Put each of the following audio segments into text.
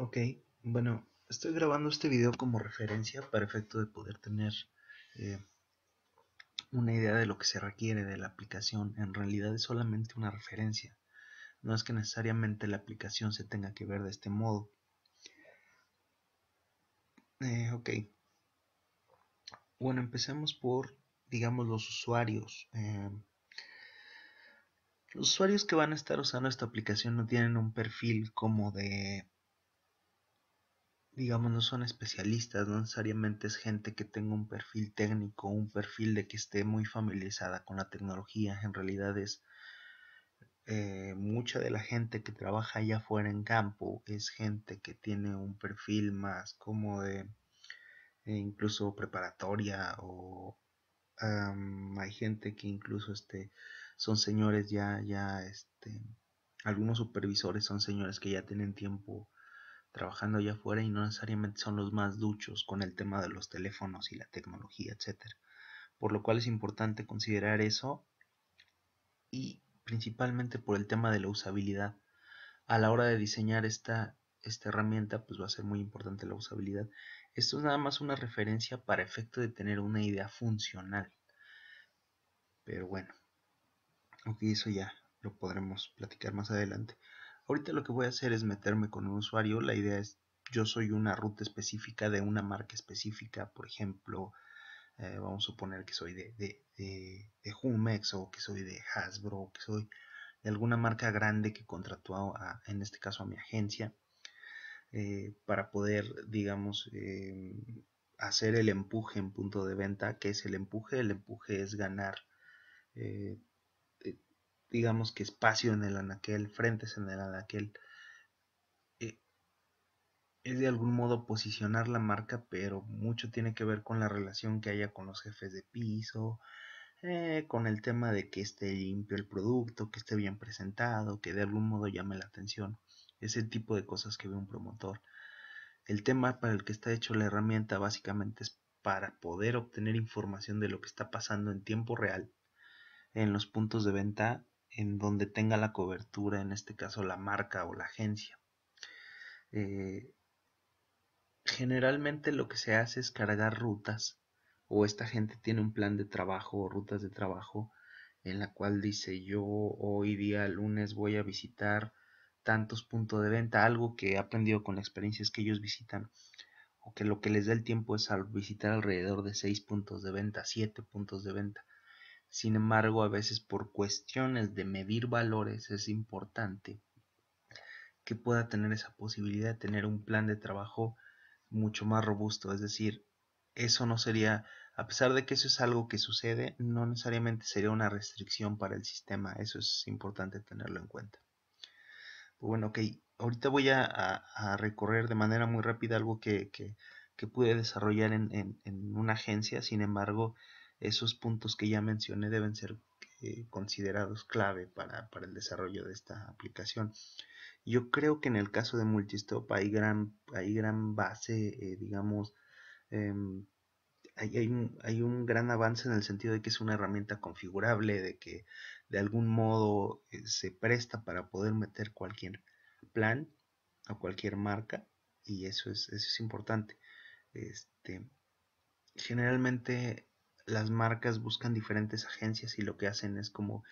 Ok, bueno, estoy grabando este video como referencia para efecto de poder tener eh, una idea de lo que se requiere de la aplicación. En realidad es solamente una referencia. No es que necesariamente la aplicación se tenga que ver de este modo. Eh, ok. Bueno, empecemos por, digamos, los usuarios. Eh, los usuarios que van a estar usando esta aplicación no tienen un perfil como de digamos, no son especialistas, no necesariamente es gente que tenga un perfil técnico, un perfil de que esté muy familiarizada con la tecnología, en realidad es eh, mucha de la gente que trabaja allá fuera en campo es gente que tiene un perfil más como de eh, incluso preparatoria o hay gente que incluso este son señores ya ya este algunos supervisores son señores que ya tienen tiempo trabajando allá afuera y no necesariamente son los más duchos con el tema de los teléfonos y la tecnología, etcétera, Por lo cual es importante considerar eso y principalmente por el tema de la usabilidad. A la hora de diseñar esta, esta herramienta, pues va a ser muy importante la usabilidad. Esto es nada más una referencia para efecto de tener una idea funcional. Pero bueno, aunque eso ya lo podremos platicar más adelante. Ahorita lo que voy a hacer es meterme con un usuario. La idea es, yo soy una ruta específica de una marca específica, por ejemplo, eh, vamos a suponer que soy de, de, Humex o que soy de Hasbro o que soy de alguna marca grande que contrató a, en este caso a mi agencia eh, para poder digamos eh, hacer el empuje en punto de venta ¿Qué es el empuje el empuje es ganar digamos que espacio en el anaquel, frentes en el anaquel. Eh, es de algún modo posicionar la marca, pero mucho tiene que ver con la relación que haya con los jefes de piso, eh, con el tema de que esté limpio el producto, que esté bien presentado, que de algún modo llame la atención. Ese tipo de cosas que ve un promotor. El tema para el que está hecho la herramienta básicamente es para poder obtener información de lo que está pasando en tiempo real en los puntos de venta en donde tenga la cobertura, en este caso la marca o la agencia. Eh, generalmente lo que se hace es cargar rutas o esta gente tiene un plan de trabajo o rutas de trabajo en la cual dice yo hoy día lunes voy a visitar tantos puntos de venta, algo que he aprendido con la experiencia es que ellos visitan o que lo que les da el tiempo es visitar alrededor de 6 puntos de venta, 7 puntos de venta. Sin embargo, a veces por cuestiones de medir valores es importante que pueda tener esa posibilidad de tener un plan de trabajo mucho más robusto. Es decir, eso no sería, a pesar de que eso es algo que sucede, no necesariamente sería una restricción para el sistema. Eso es importante tenerlo en cuenta. Pues bueno, ok, ahorita voy a, a, recorrer de manera muy rápida algo que, que, pude desarrollar en, una agencia, sin embargo, esos puntos que ya mencioné deben ser eh, considerados clave para, el desarrollo de esta aplicación. Yo creo que en el caso de Multistop hay gran, hay gran base, eh, digamos, em, hay, un, gran avance en el sentido de que es una herramienta configurable, de que de algún modo eh, se presta para poder meter cualquier plan a cualquier marca y eso es, eso es importante. Este, generalmente las marcas buscan diferentes agencias y lo que hacen es como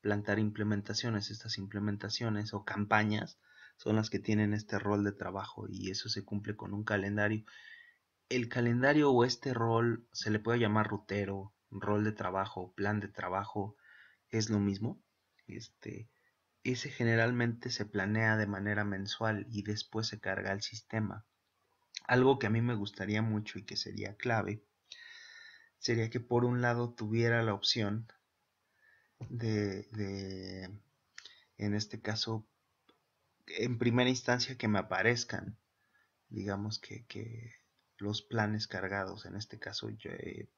plantar implementaciones. Estas implementaciones o campañas son las que tienen este rol de trabajo y eso se cumple con un calendario. El calendario o este rol se le puede llamar rutero, rol de trabajo, plan de trabajo, es lo mismo. Este, ese generalmente se planea de manera mensual y después se carga al sistema. Algo que a mí me gustaría mucho y que sería clave sería que por un lado tuviera la opción de, en este caso, en primera instancia que me aparezcan, digamos que, los planes cargados, en este caso eh,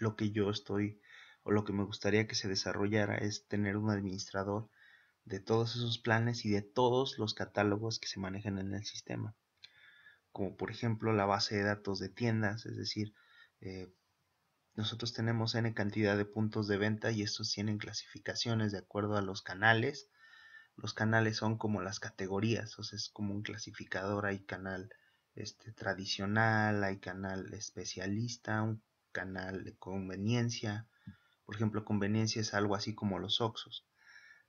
lo que yo estoy o lo que me gustaría que se desarrollara es tener un administrador de todos esos planes y de todos los catálogos que se manejan en el sistema, como por ejemplo la base de datos de tiendas, es decir, eh, nosotros tenemos n cantidad de puntos de venta y estos tienen clasificaciones de acuerdo a los canales. Los canales son como las categorías, o es como un clasificador, hay canal este, tradicional, hay canal especialista, un canal de conveniencia. Por ejemplo, conveniencia es algo así como los Oxos.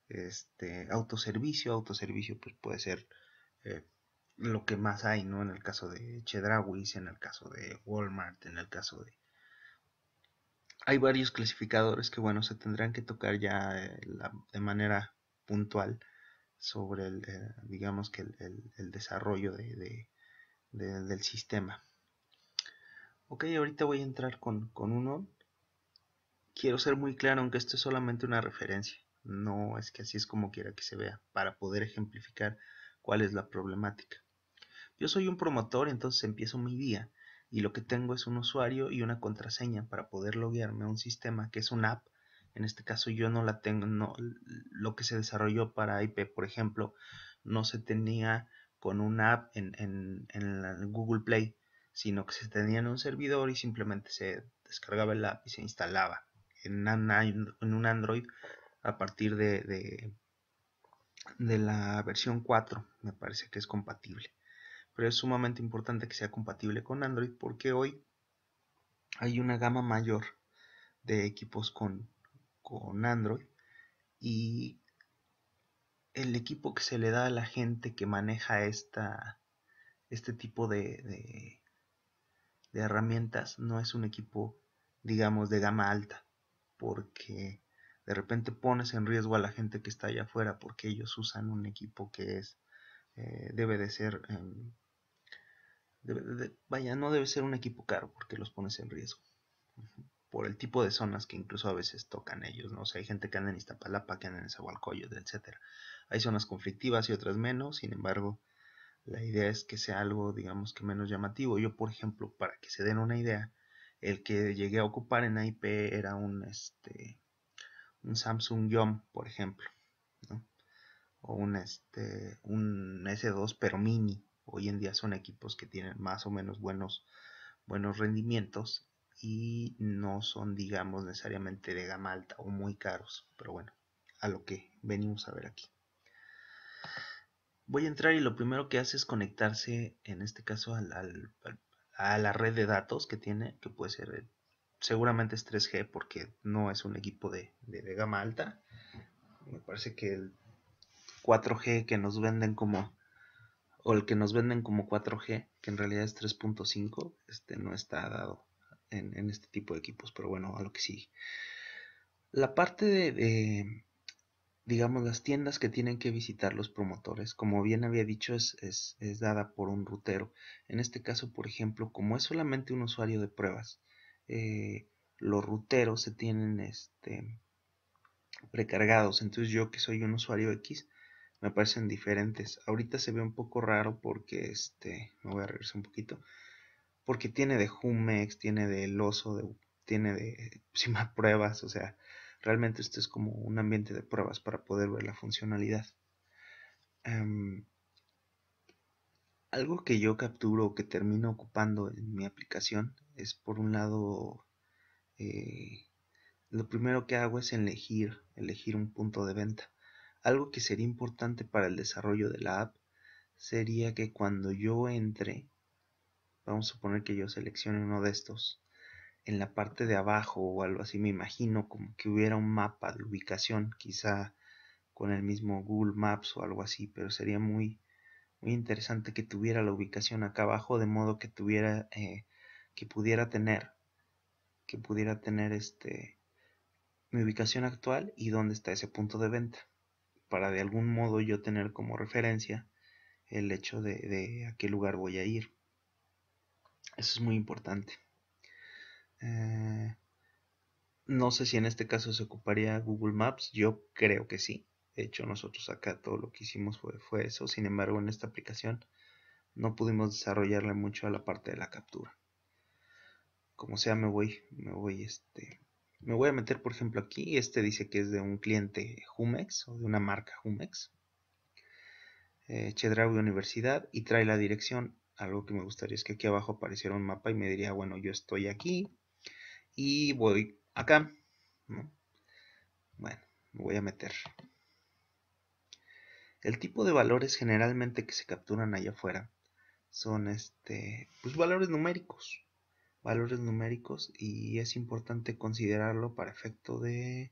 Este, autoservicio, autoservicio pues puede ser eh, lo que más hay, ¿no? En el caso de Chedrawis, en el caso de Walmart, en el caso de hay varios clasificadores que, bueno, se tendrán que tocar ya eh, de manera puntual sobre, el, eh, digamos que, el, desarrollo del sistema. Ok, ahorita voy a entrar con, con uno. Quiero ser muy claro, aunque esto es solamente una referencia. No es que así es como quiera que se vea, para poder ejemplificar cuál es la problemática. Yo soy un promotor, entonces empiezo mi día y lo que tengo es un usuario y una contraseña para poder loguearme a un sistema que es una app. En este caso yo no la tengo, no, lo que se desarrolló para IP, por ejemplo, no se tenía con una app en, Google Play, sino que se tenía en un servidor y simplemente se descargaba el app y se instalaba en, un Android a partir de, de la versión 4, me parece que es compatible pero es sumamente importante que sea compatible con Android porque hoy hay una gama mayor de equipos con, con Android y el equipo que se le da a la gente que maneja esta, este tipo de, de, herramientas no es un equipo, digamos, de gama alta, porque de repente pones en riesgo a la gente que está allá afuera porque ellos usan un equipo que es eh, debe de ser em, vaya, no debe ser un equipo caro porque los pones en riesgo. Por el tipo de zonas que incluso a veces tocan ellos, ¿no? O sea, hay gente que anda en Iztapalapa, que anda en Zahualcoyo, etc. Hay zonas conflictivas y otras menos, sin embargo, la idea es que sea algo, digamos, que menos llamativo. Yo, por ejemplo, para que se den una idea, el que llegué a ocupar en IP era un, este, un Samsung Yom, por ejemplo, O un, este, un S2 pero mini, hoy en día son equipos que tienen más o menos buenos, buenos rendimientos y no son, digamos, necesariamente de gama alta o muy caros, pero bueno, a lo que venimos a ver aquí. Voy a entrar y lo primero que hace es conectarse, en este caso, a la red de datos que tiene, que puede ser, eh, seguramente es 3G porque no es un equipo de, de gama alta. Me parece que el 4G que nos venden como o el que nos venden como 4G, que en realidad es 3.5, este no está dado en, este tipo de equipos, pero bueno, a lo que sigue. La parte de, digamos, las tiendas que tienen que visitar los promotores, como bien había dicho, es, es, dada por un rutero. En este caso, por ejemplo, como es solamente un usuario de pruebas, eh, los ruteros se tienen este, precargados. Entonces yo que soy un usuario X, me parecen diferentes. Ahorita se ve un poco raro porque este, me voy a regresar un poquito, porque tiene de Jumex, tiene del oso, tiene de encima pruebas, o sea, realmente esto es como un ambiente de pruebas para poder ver la funcionalidad. Em, algo que yo capturo o que termino ocupando en mi aplicación es por un lado eh, lo primero que hago es elegir elegir un punto de venta algo que sería importante para el desarrollo de la app sería que cuando yo entre, vamos a suponer que yo seleccione uno de estos, en la parte de abajo o algo así, me imagino como que hubiera un mapa de ubicación, quizá con el mismo Google Maps o algo así, pero sería muy, muy interesante que tuviera la ubicación acá abajo, de modo que tuviera, eh, que pudiera tener, que pudiera tener este, mi ubicación actual y dónde está ese punto de venta para de algún modo yo tener como referencia el hecho de, a qué lugar voy a ir. Eso es muy importante. Eh, no sé si en este caso se ocuparía Google Maps, yo creo que sí. De hecho, nosotros acá todo lo que hicimos fue, fue eso. Sin embargo, en esta aplicación no pudimos desarrollarle mucho a la parte de la captura. Como sea, me voy, me voy este, me voy a meter, por ejemplo, aquí. Este dice que es de un cliente Humex o de una marca Humex Eh, de Universidad y trae la dirección. Algo que me gustaría es que aquí abajo apareciera un mapa y me diría, bueno, yo estoy aquí y voy acá. Bueno, me voy a meter. El tipo de valores generalmente que se capturan allá afuera son este, pues, valores numéricos valores numéricos y es importante considerarlo para efecto de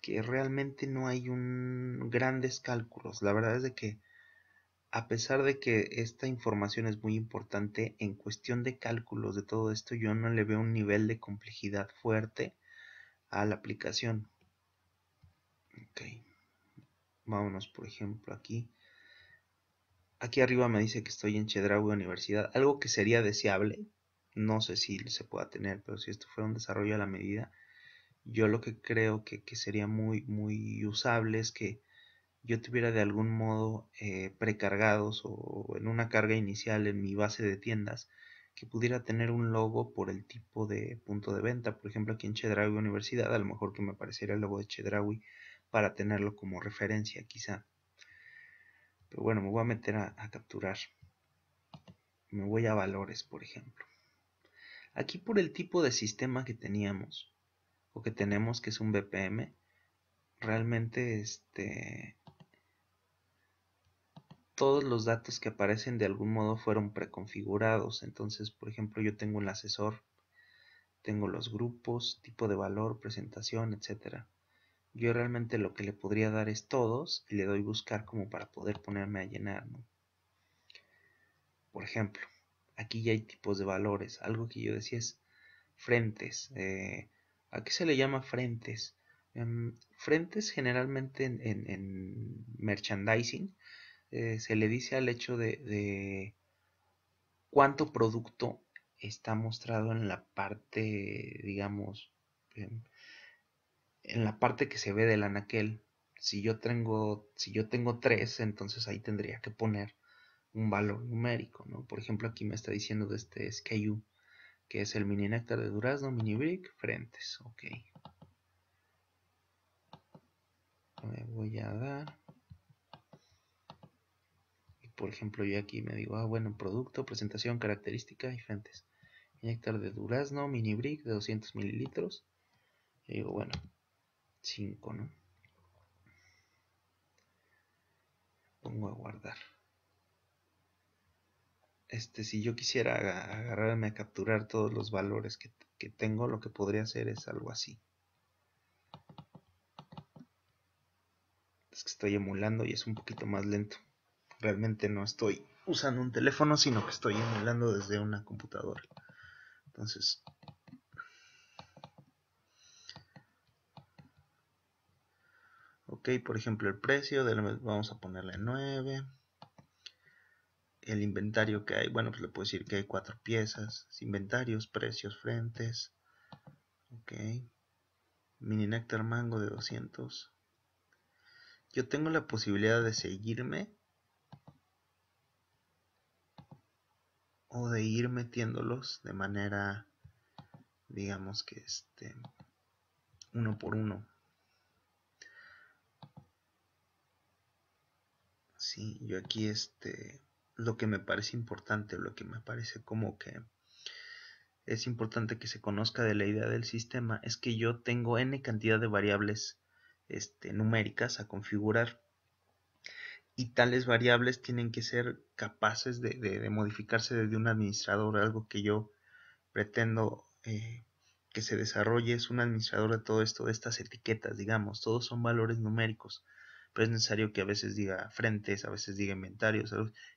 que realmente no hay un grandes cálculos. La verdad es de que a pesar de que esta información es muy importante en cuestión de cálculos de todo esto, yo no le veo un nivel de complejidad fuerte a la aplicación. Ok. Vámonos, por ejemplo, aquí. Aquí arriba me dice que estoy en Chedraui Universidad, algo que sería deseable, no sé si se pueda tener, pero si esto fuera un desarrollo a la medida, yo lo que creo que, sería muy, muy usable es que yo tuviera de algún modo eh, precargados o en una carga inicial en mi base de tiendas que pudiera tener un logo por el tipo de punto de venta. Por ejemplo, aquí en Chedraui Universidad, a lo mejor que me apareciera el logo de Chedrawi para tenerlo como referencia quizá. Pero bueno, me voy a meter a capturar. Me voy a valores, por ejemplo. Aquí por el tipo de sistema que teníamos o que tenemos que es un BPM, realmente este todos los datos que aparecen de algún modo fueron preconfigurados. Entonces, por ejemplo, yo tengo el asesor, tengo los grupos, tipo de valor, presentación, etcétera. Yo realmente lo que le podría dar es todos y le doy buscar como para poder ponerme a llenar. Por ejemplo, aquí ya hay tipos de valores. Algo que yo decía es frentes. Eh, ¿A qué se le llama frentes? Em, frentes generalmente en, merchandising eh, se le dice al hecho de, cuánto producto está mostrado en la parte, digamos, em, en, la parte que se ve del anaquel. Si yo tengo, si yo tengo tres, entonces ahí tendría que poner un valor numérico, ¿no? Por ejemplo, aquí me está diciendo de este SKU, que es el mini néctar de durazno, mini brick, frentes, ok. Me voy a dar. Y por ejemplo, yo aquí me digo, ah, bueno, producto, presentación, característica y frentes. Néctar de durazno, mini brick de 200 mililitros. Y digo, bueno, 5, ¿no? Pongo a guardar este, si yo quisiera agarrarme a capturar todos los valores que, tengo, lo que podría hacer es algo así. Es que estoy emulando y es un poquito más lento. Realmente no estoy usando un teléfono, sino que estoy emulando desde una computadora. Entonces, ok, por ejemplo, el precio, vamos a ponerle 9 el inventario que hay, bueno, pues le puedo decir que hay cuatro piezas, inventarios, precios, frentes, ok, mini Nectar mango de 200. Yo tengo la posibilidad de seguirme o de ir metiéndolos de manera, digamos que este, uno por uno. Si, yo aquí este lo que me parece importante, lo que me parece como que es importante que se conozca de la idea del sistema es que yo tengo n cantidad de variables este, numéricas a configurar y tales variables tienen que ser capaces de, modificarse desde un administrador, algo que yo pretendo eh, que se desarrolle es un administrador de todo esto, de estas etiquetas, digamos, todos son valores numéricos pero es necesario que a veces diga frentes, a veces diga inventarios,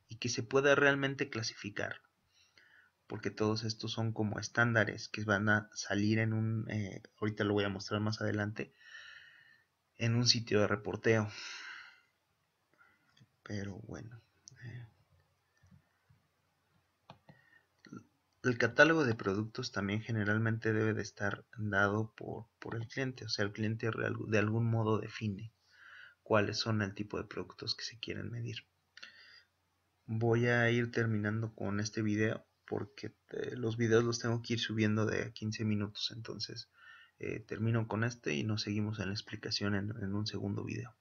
y que se pueda realmente clasificar, porque todos estos son como estándares que van a salir en un, eh, ahorita lo voy a mostrar más adelante, en un sitio de reporteo. Pero bueno. Eh, el catálogo de productos también generalmente debe de estar dado por, por el cliente, o sea, el cliente de algún modo define cuáles son el tipo de productos que se quieren medir. Voy a ir terminando con este video porque eh, los videos los tengo que ir subiendo de 15 minutos, entonces eh, termino con este y nos seguimos en la explicación en, en un segundo video.